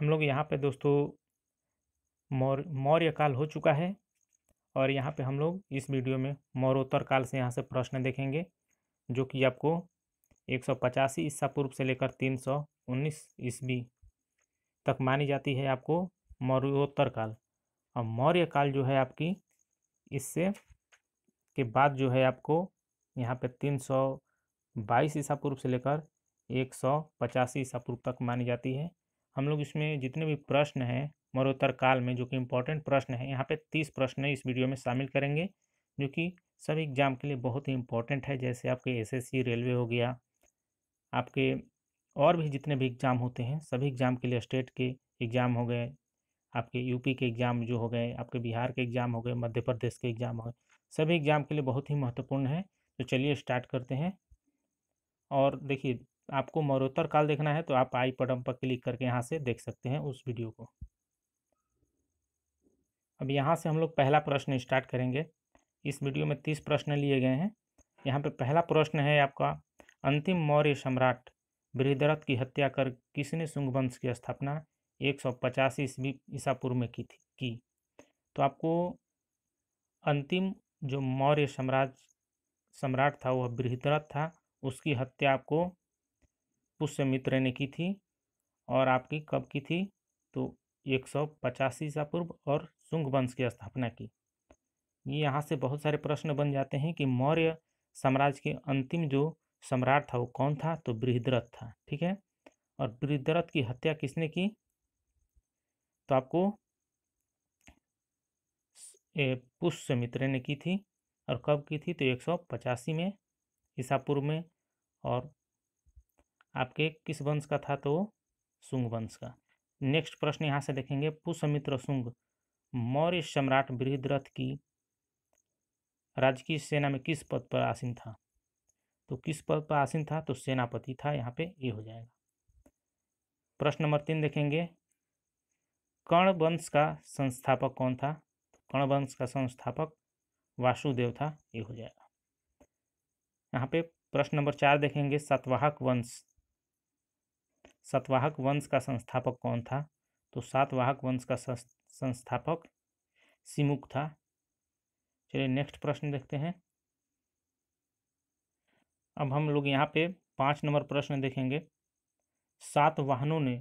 हम लोग यहाँ पे दोस्तों मौर मौर्य काल हो चुका है और यहाँ पे हम लोग इस वीडियो में मौरोत्तर काल से यहाँ से प्रश्न देखेंगे जो कि आपको एक सौ पचासी ईस्सा पूर्व से लेकर तीन सौ उन्नीस ईस्वी तक मानी जाती है आपको मौर्योत्तर काल और मौर्य काल जो है आपकी इससे के बाद जो है आपको यहाँ पे तीन सौ बाईस ईसा पूर्व से लेकर एक सौ पचासी ईसा पूर्व तक मानी जाती है हम लोग इसमें जितने भी प्रश्न हैं मरोत्तर काल में जो कि इम्पोर्टेंट प्रश्न है यहाँ पे तीस प्रश्न इस वीडियो में शामिल करेंगे जो कि सभी एग्ज़ाम के लिए बहुत ही इम्पोर्टेंट है जैसे आपके एसएससी रेलवे हो गया आपके और भी जितने भी एग्ज़ाम होते हैं सभी एग्ज़ाम के लिए स्टेट के एग्ज़ाम हो गए आपके यूपी के एग्ज़ाम जो हो गए आपके बिहार के एग्ज़ाम हो गए मध्य प्रदेश के एग्ज़ाम हो गए सभी एग्ज़ाम के लिए बहुत ही महत्वपूर्ण है तो चलिए स्टार्ट करते हैं और देखिए आपको मरोत्तर काल देखना है तो आप आई पटम पर क्लिक करके यहाँ से देख सकते हैं उस वीडियो को अब यहाँ से हम लोग पहला प्रश्न स्टार्ट करेंगे इस वीडियो में तीस प्रश्न लिए गए हैं यहाँ पे पहला प्रश्न है आपका अंतिम मौर्य सम्राट बृहदरथ की हत्या कर किसने शुंग वंश की स्थापना एक सौ पचासी ईस्वी ईसा पूर्व में की थी की तो आपको अंतिम जो मौर्य सम्राट सम्राट था वह बृहदरथ था उसकी हत्या आपको पुष्यमित्र ने की थी और आपकी कब की थी तो एक सौ पचासी ईसा पूर्व और शुंग वंश की स्थापना की ये यहाँ से बहुत सारे प्रश्न बन जाते हैं कि मौर्य साम्राज्य के अंतिम जो सम्राट था वो कौन था तो बृहद्रथ था ठीक है और बृहद्रथ की हत्या किसने की तो आपको पुष्य मित्र ने की थी और कब की थी तो एक सौ पचासी में ईसा पूर्व में और आपके किस वंश का था तो सुंग वंश का नेक्स्ट प्रश्न यहाँ से देखेंगे पुष्यमित्र सुंग मौर्य सम्राट बृहद्रथ की राजकीय सेना में किस पद पर आसीन था तो किस पद पर आसीन था तो सेनापति था यहाँ पे ये हो जाएगा प्रश्न नंबर तीन देखेंगे कर्ण वंश का संस्थापक कौन था तो कर्ण वंश का संस्थापक वासुदेव था ये हो जाएगा यहाँ पे प्रश्न नंबर चार देखेंगे सातवाहक वंश सातवाहक वंश का संस्थापक कौन था तो सातवाहक वंश का संस्थापक सिमुक था चलिए नेक्स्ट प्रश्न देखते हैं अब हम लोग यहाँ पे पाँच नंबर प्रश्न देखेंगे सात वाहनों ने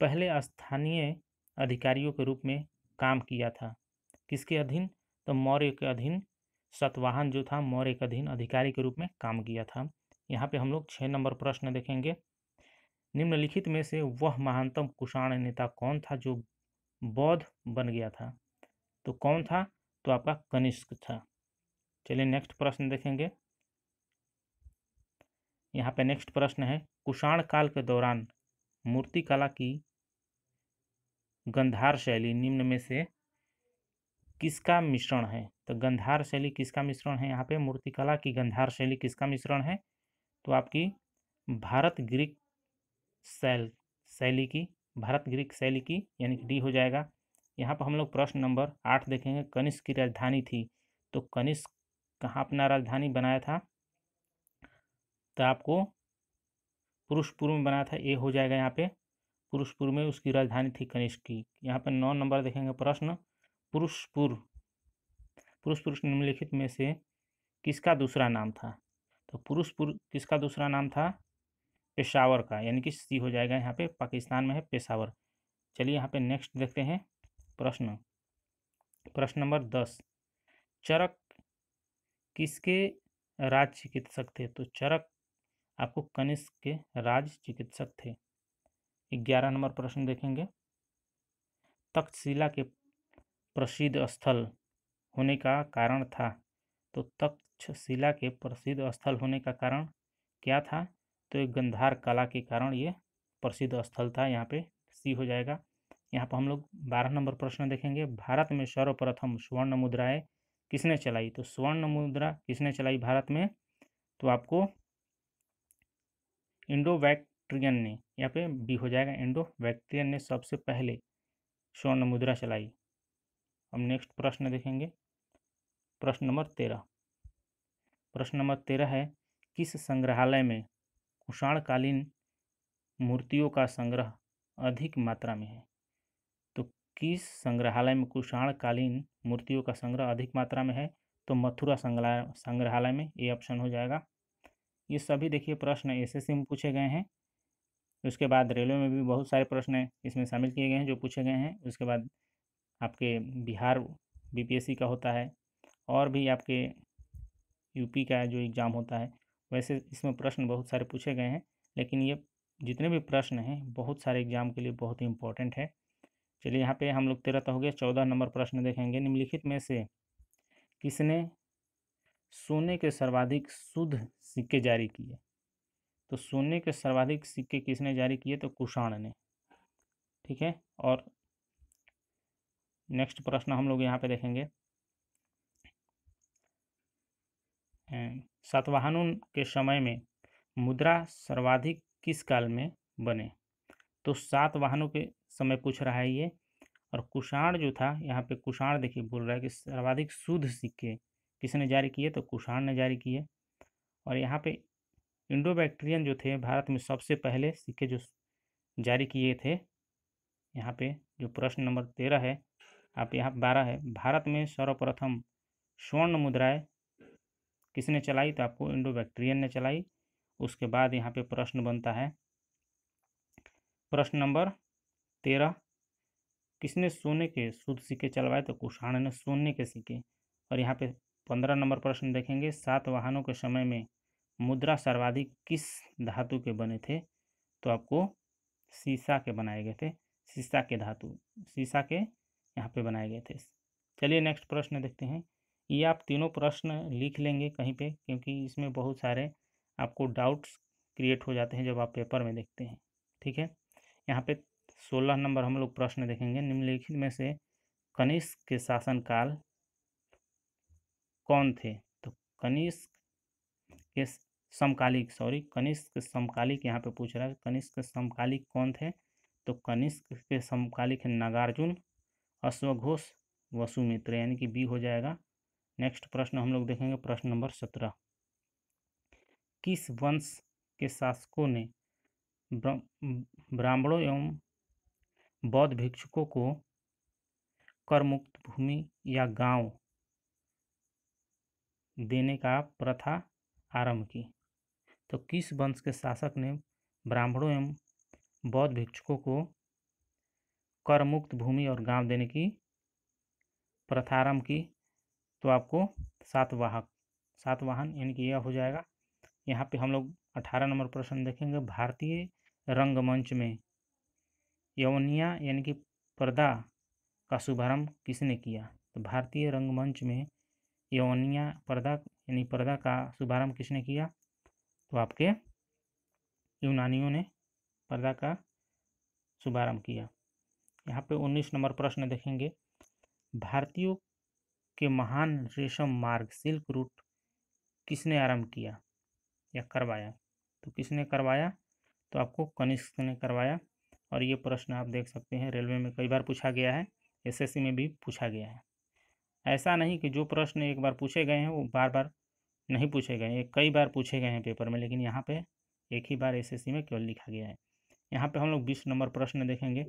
पहले स्थानीय अधिकारियों के रूप में काम किया था किसके अधीन तो मौर्य के अधीन सतवाहन जो था मौर्य के अधीन अधिकारी के रूप में काम किया था यहाँ पे हम लोग छः नंबर प्रश्न देखेंगे निम्नलिखित में से वह महानतम कुषाण नेता कौन था जो बौद्ध बन गया था तो कौन था तो आपका कनिष्क था चलिए नेक्स्ट प्रश्न देखेंगे यहाँ पे नेक्स्ट प्रश्न है कुषाण काल के दौरान मूर्तिकला की गंधार शैली निम्न में से किसका मिश्रण है तो गंधार शैली किसका मिश्रण है यहाँ पे मूर्तिकला की गंधार शैली किसका मिश्रण है तो आपकी भारत ग्रीक सेल शैली की भारत ग्रीक शैली की यानी कि डी हो जाएगा यहाँ पर हम लोग प्रश्न नंबर आठ देखेंगे कनिष्क की राजधानी थी तो कनिष्क कहाँ अपना राजधानी बनाया था तो आपको पुरुष पूर्व में बनाया था ए हो जाएगा यहाँ पे पुरुष पूर्व में उसकी राजधानी थी कनिष्क की यहाँ पर नौ नंबर देखेंगे प्रश्न पुरुषपुर पुरुष पुरुष निम्नलिखित में से किसका दूसरा नाम था तो पुरुष पुरुष किसका दूसरा नाम था पेशावर का यानी कि सी हो जाएगा यहाँ पे पाकिस्तान में है पेशावर चलिए यहाँ पे नेक्स्ट देखते हैं प्रश्न प्रश्न नंबर दस चरक किसके राज चिकित्सक थे तो चरक आपको कनिष्क के राज चिकित्सक थे ग्यारह नंबर प्रश्न देखेंगे तक्षशिला के प्रसिद्ध स्थल होने का कारण था तो तक्षशिला के प्रसिद्ध स्थल होने का कारण क्या था तो गंधार कला के कारण ये प्रसिद्ध स्थल था यहाँ पे सी हो जाएगा यहाँ पर हम लोग बारह नंबर प्रश्न देखेंगे भारत में सर्वप्रथम स्वर्ण मुद्राएं किसने चलाई तो स्वर्ण मुद्रा किसने चलाई भारत में तो आपको इंडो वैक्ट्रियन ने यहाँ पे बी हो जाएगा इंडो वैक्ट्रियन ने सबसे पहले स्वर्ण मुद्रा चलाई अब नेक्स्ट प्रश्न देखेंगे प्रश्न नंबर तेरह प्रश्न नंबर तेरह है किस संग्रहालय में कुषाणकालीन मूर्तियों का संग्रह अधिक मात्रा में है तो किस संग्रहालय में कुषाणकालीन मूर्तियों का संग्रह अधिक मात्रा में है तो मथुरा संग्रहालय में ये ऑप्शन हो जाएगा ये सभी देखिए प्रश्न एसएससी में पूछे गए हैं उसके बाद रेलवे में भी बहुत सारे प्रश्न इसमें शामिल किए गए हैं जो पूछे गए हैं उसके बाद आपके बिहार बीपीएससी का होता है और भी आपके यूपी का जो एग्ज़ाम होता है वैसे इसमें प्रश्न बहुत सारे पूछे गए हैं लेकिन ये जितने भी प्रश्न हैं बहुत सारे एग्जाम के लिए बहुत ही इंपॉर्टेंट है चलिए यहाँ पे हम लोग तेरह तो हो गया चौदह नंबर प्रश्न देखेंगे निम्नलिखित में से किसने सोने के सर्वाधिक शुद्ध सिक्के जारी किए तो सोने के सर्वाधिक सिक्के किसने जारी किए तो कुषाण ने ठीक है और नेक्स्ट प्रश्न हम लोग यहाँ पे देखेंगे सातवाहनों के समय में मुद्रा सर्वाधिक किस काल में बने तो सात वाहनों के समय पूछ रहा है ये और कुषाण जो था यहाँ पे कुषाण देखिए बोल रहा है कि सर्वाधिक शुद्ध सिक्के किसने जारी किए तो कुषाण ने जारी किए और यहाँ पे इंडो जो थे भारत में सबसे पहले सिक्के जो जारी किए थे यहाँ पे जो प्रश्न नंबर तेरह है आप यहाँ बारह है भारत में सर्वप्रथम स्वर्ण मुद्राएं किसने चलाई तो आपको इंडो बैक्टीरियन ने चलाई उसके बाद यहाँ पे प्रश्न बनता है प्रश्न नंबर तेरह किसने सोने के शुद्ध सिक्के चलवाए तो कुषाण ने सोने के सिक्के और यहाँ पे पंद्रह नंबर प्रश्न देखेंगे सात वाहनों के समय में मुद्रा सर्वाधिक किस धातु के बने थे तो आपको शीशा के बनाए गए थे शीशा के धातु शीशा के यहाँ पे बनाए गए थे चलिए नेक्स्ट प्रश्न देखते हैं ये आप तीनों प्रश्न लिख लेंगे कहीं पे क्योंकि इसमें बहुत सारे आपको डाउट्स क्रिएट हो जाते हैं जब आप पेपर में देखते हैं ठीक है यहाँ पे सोलह नंबर हम लोग प्रश्न देखेंगे निम्नलिखित में से कनिष्क के शासनकाल कौन थे तो कनिष्क के समकालिक सॉरी कनिष्क समकालिक यहाँ पे पूछ रहा है कनिष्क समकालिक कौन थे तो कनिष्क के समकालिक नागार्जुन अश्वघोष वसुमित्र यानी कि बी हो जाएगा नेक्स्ट प्रश्न हम लोग देखेंगे प्रश्न नंबर सत्रह किस वंश के शासकों ने ब्राह्मणों एवं बौद्ध भिक्षुकों को कर मुक्त भूमि या गांव देने का प्रथा आरंभ की तो किस वंश के शासक ने ब्राह्मणों एवं बौद्ध भिक्षुकों को कर मुक्त भूमि और गांव देने की प्रथा आरंभ की तो आपको सात वाहक सात वाहन यानी कि यह हो जाएगा यहाँ पे हम लोग अठारह नंबर प्रश्न देखेंगे भारतीय रंगमंच में यवनिया यानी कि पर्दा का शुभारंभ किसने किया तो भारतीय रंगमंच में यवनिया पर्दा यानी पर्दा का शुभारंभ किसने किया तो आपके यूनानियों ने पर्दा का शुभारंभ किया यहाँ पे उन्नीस नंबर प्रश्न देखेंगे भारतीयों के महान रेशम मार्ग सिल्क रूट किसने आरंभ किया या करवाया तो किसने करवाया तो आपको कनिष्क ने करवाया और ये प्रश्न आप देख सकते हैं रेलवे में कई बार पूछा गया है एसएससी में भी पूछा गया है ऐसा नहीं कि जो प्रश्न एक बार पूछे गए हैं वो बार बार नहीं पूछे गए हैं कई बार पूछे गए हैं पेपर में लेकिन यहाँ पे एक ही बार एसएससी में केवल लिखा गया है यहाँ पे हम लोग बीस नंबर प्रश्न देखेंगे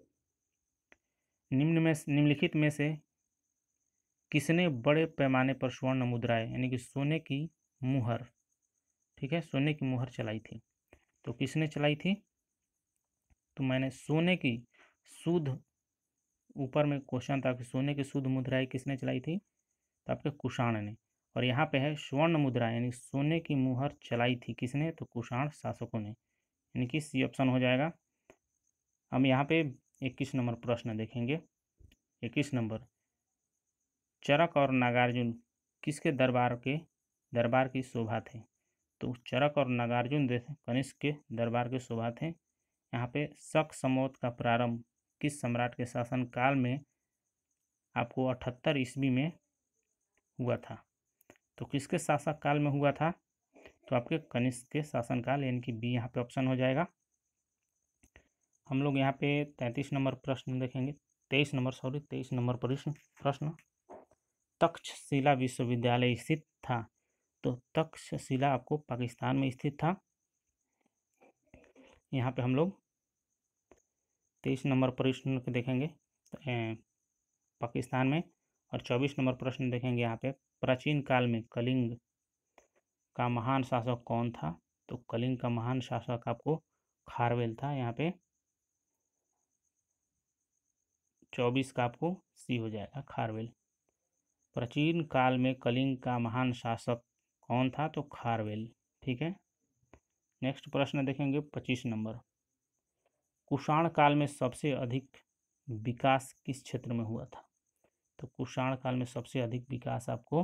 निम्न में निम्नलिखित में से किसने बड़े पैमाने पर स्वर्ण मुद्राएं यानी कि सोने की मुहर ठीक है सोने की मुहर चलाई थी तो किसने चलाई थी तो मैंने सोने की शुद्ध ऊपर में क्वेश्चन था कि सोने की शुद्ध मुद्राएं किसने चलाई थी तो आपके कुषाण ने और यहाँ पे है स्वर्ण मुद्रा यानी सोने की मुहर चलाई थी किसने तो कुषाण शासकों ने यानी कि सी ऑप्शन हो जाएगा हम यहाँ पे इक्कीस नंबर प्रश्न देखेंगे इक्कीस नंबर चरक और नागार्जुन किसके दरबार के दरबार की शोभा थे तो चरक और नागार्जुन कनिष्क के दरबार के शोभा थे यहाँ पे शक समोत का प्रारंभ किस सम्राट के शासनकाल में आपको अठहत्तर ईस्वी में हुआ था तो किसके शासक काल में हुआ था तो आपके कनिष्क के शासनकाल यानी कि बी यहाँ पे ऑप्शन हो जाएगा हम लोग यहाँ पे तैंतीस नंबर प्रश्न देखेंगे तेईस नंबर सॉरी तेईस नंबर प्रश्न प्रश्न तक्षशिला विश्वविद्यालय स्थित था तो तक्षशिला आपको पाकिस्तान में स्थित था यहाँ पे हम लोग तेईस नंबर प्रश्न को देखेंगे तो, पाकिस्तान में और चौबीस नंबर प्रश्न देखेंगे यहाँ पे प्राचीन काल में कलिंग का महान शासक कौन था तो कलिंग का महान शासक आपको खारवेल था यहाँ पे चौबीस का आपको सी हो जाएगा खारवेल प्राचीन काल में कलिंग का महान शासक कौन था तो खारवेल ठीक है नेक्स्ट प्रश्न देखेंगे पच्चीस नंबर कुषाण काल में सबसे अधिक विकास किस क्षेत्र में हुआ था तो कुषाण काल में सबसे अधिक विकास आपको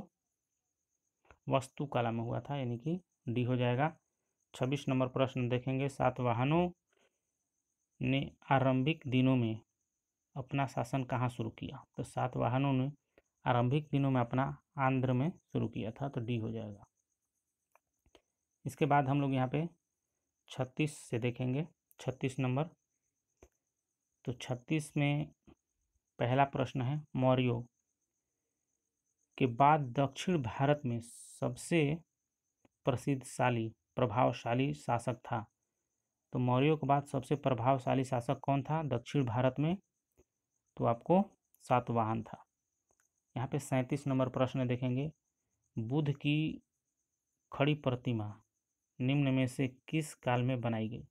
वस्तुकला में हुआ था यानी कि डी हो जाएगा छब्बीस नंबर प्रश्न देखेंगे सात वाहनों ने आरंभिक दिनों में अपना शासन कहाँ शुरू किया तो सात वाहनों ने आरंभिक दिनों में अपना आंध्र में शुरू किया था तो डी हो जाएगा इसके बाद हम लोग यहाँ पे छत्तीस से देखेंगे छत्तीस नंबर तो छत्तीस में पहला प्रश्न है मौर्यों के बाद दक्षिण भारत में सबसे प्रसिद्धशाली प्रभावशाली शासक था तो मौर्यों के बाद सबसे प्रभावशाली शासक कौन था दक्षिण भारत में तो आपको सातवाहन था यहाँ पे सैंतीस नंबर प्रश्न देखेंगे बुद्ध की खड़ी प्रतिमा निम्न में से किस काल में बनाई गई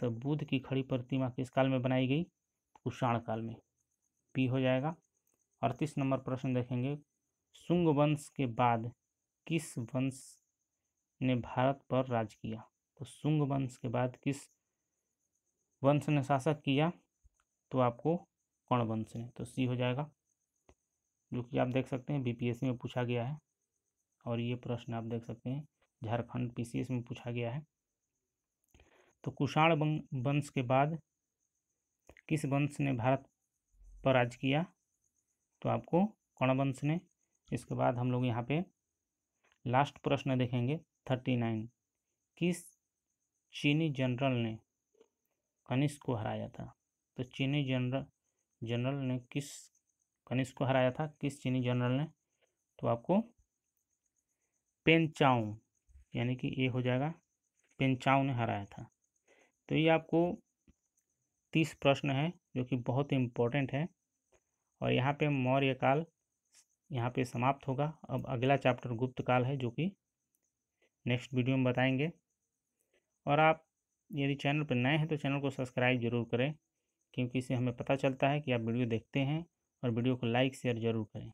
तो बुद्ध की खड़ी प्रतिमा किस काल में बनाई गई कुषाण काल में पी हो जाएगा अड़तीस नंबर प्रश्न देखेंगे शुंग वंश के बाद किस वंश ने भारत पर राज किया तो शुंग वंश के बाद किस वंश ने शासक किया तो आपको कौन वंश ने तो सी हो जाएगा जो कि आप देख सकते हैं बीपीएससी में पूछा गया है और ये प्रश्न आप देख सकते हैं झारखंड पीसीएस में पूछा गया है तो कुषाण वंश के बाद किस वंश ने भारत पर राज किया तो आपको कौन वंश ने इसके बाद हम लोग यहाँ पे लास्ट प्रश्न देखेंगे थर्टी नाइन किस चीनी जनरल ने कनिष्क को हराया था तो चीनी जनरल जनरल ने किस कनिष्क को हराया था किस चीनी जनरल ने तो आपको पेनचाओ यानी कि ये हो जाएगा पेनचाऊ ने हराया था तो ये आपको तीस प्रश्न है जो कि बहुत इम्पोर्टेंट है और यहाँ पे मौर्य काल यहाँ पे समाप्त होगा अब अगला चैप्टर गुप्त काल है जो कि नेक्स्ट वीडियो में बताएंगे और आप यदि चैनल पर नए हैं तो चैनल को सब्सक्राइब जरूर करें क्योंकि इससे हमें पता चलता है कि आप वीडियो देखते हैं और वीडियो को लाइक शेयर ज़रूर करें